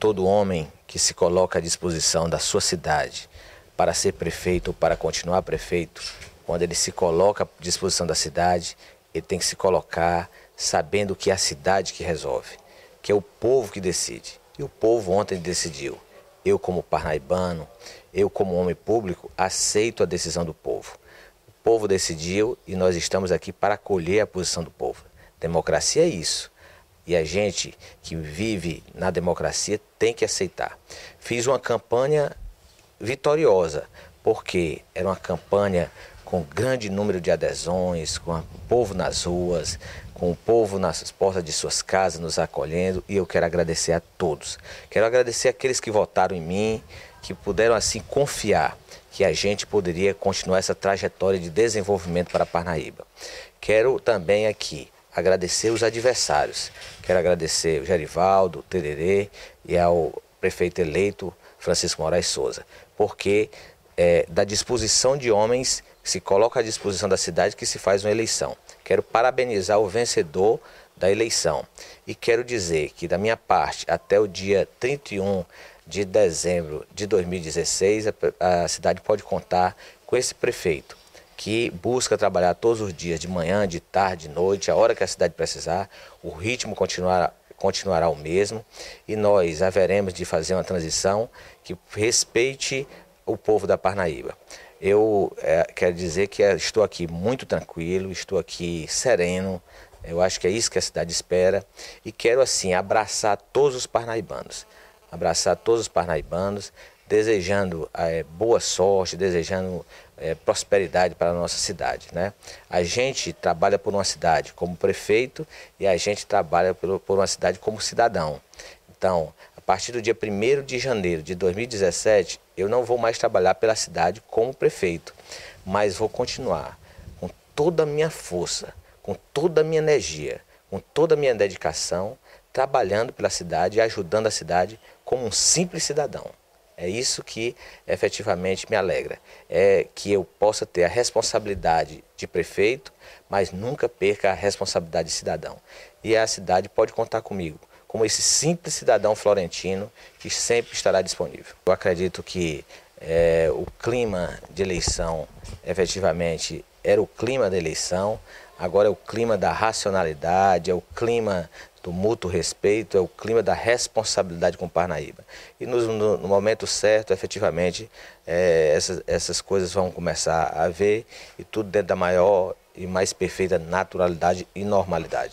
todo homem que se coloca à disposição da sua cidade para ser prefeito ou para continuar prefeito, quando ele se coloca à disposição da cidade, ele tem que se colocar sabendo que é a cidade que resolve, que é o povo que decide. E o povo ontem decidiu. Eu, como parnaibano, eu, como homem público, aceito a decisão do povo. O povo decidiu e nós estamos aqui para acolher a posição do povo. Democracia é isso. E a gente que vive na democracia tem que aceitar. Fiz uma campanha vitoriosa, porque era uma campanha com grande número de adesões, com o povo nas ruas, com o povo nas portas de suas casas nos acolhendo, e eu quero agradecer a todos. Quero agradecer aqueles que votaram em mim, que puderam assim confiar que a gente poderia continuar essa trajetória de desenvolvimento para Parnaíba. Quero também aqui agradecer os adversários. Quero agradecer o Gerivaldo, o Tererê e ao prefeito eleito Francisco Moraes Souza, porque é, da disposição de homens se coloca à disposição da cidade que se faz uma eleição. Quero parabenizar o vencedor da eleição e quero dizer que da minha parte até o dia 31 de dezembro de 2016 a, a cidade pode contar com esse prefeito que busca trabalhar todos os dias, de manhã, de tarde, de noite, a hora que a cidade precisar, o ritmo continuará, continuará o mesmo e nós haveremos de fazer uma transição que respeite o povo da Parnaíba. Eu é, quero dizer que é, estou aqui muito tranquilo, estou aqui sereno, eu acho que é isso que a cidade espera e quero assim abraçar todos os parnaibanos, abraçar todos os parnaibanos desejando é, boa sorte, desejando é, prosperidade para a nossa cidade. Né? A gente trabalha por uma cidade como prefeito e a gente trabalha por, por uma cidade como cidadão. Então, a partir do dia 1 de janeiro de 2017, eu não vou mais trabalhar pela cidade como prefeito, mas vou continuar com toda a minha força, com toda a minha energia, com toda a minha dedicação, trabalhando pela cidade e ajudando a cidade como um simples cidadão. É isso que efetivamente me alegra. É que eu possa ter a responsabilidade de prefeito, mas nunca perca a responsabilidade de cidadão. E a cidade pode contar comigo, como esse simples cidadão florentino que sempre estará disponível. Eu acredito que é, o clima de eleição efetivamente era o clima da eleição, Agora é o clima da racionalidade, é o clima do mútuo respeito, é o clima da responsabilidade com Parnaíba. E no, no momento certo, efetivamente, é, essas, essas coisas vão começar a ver e tudo dentro da maior e mais perfeita naturalidade e normalidade.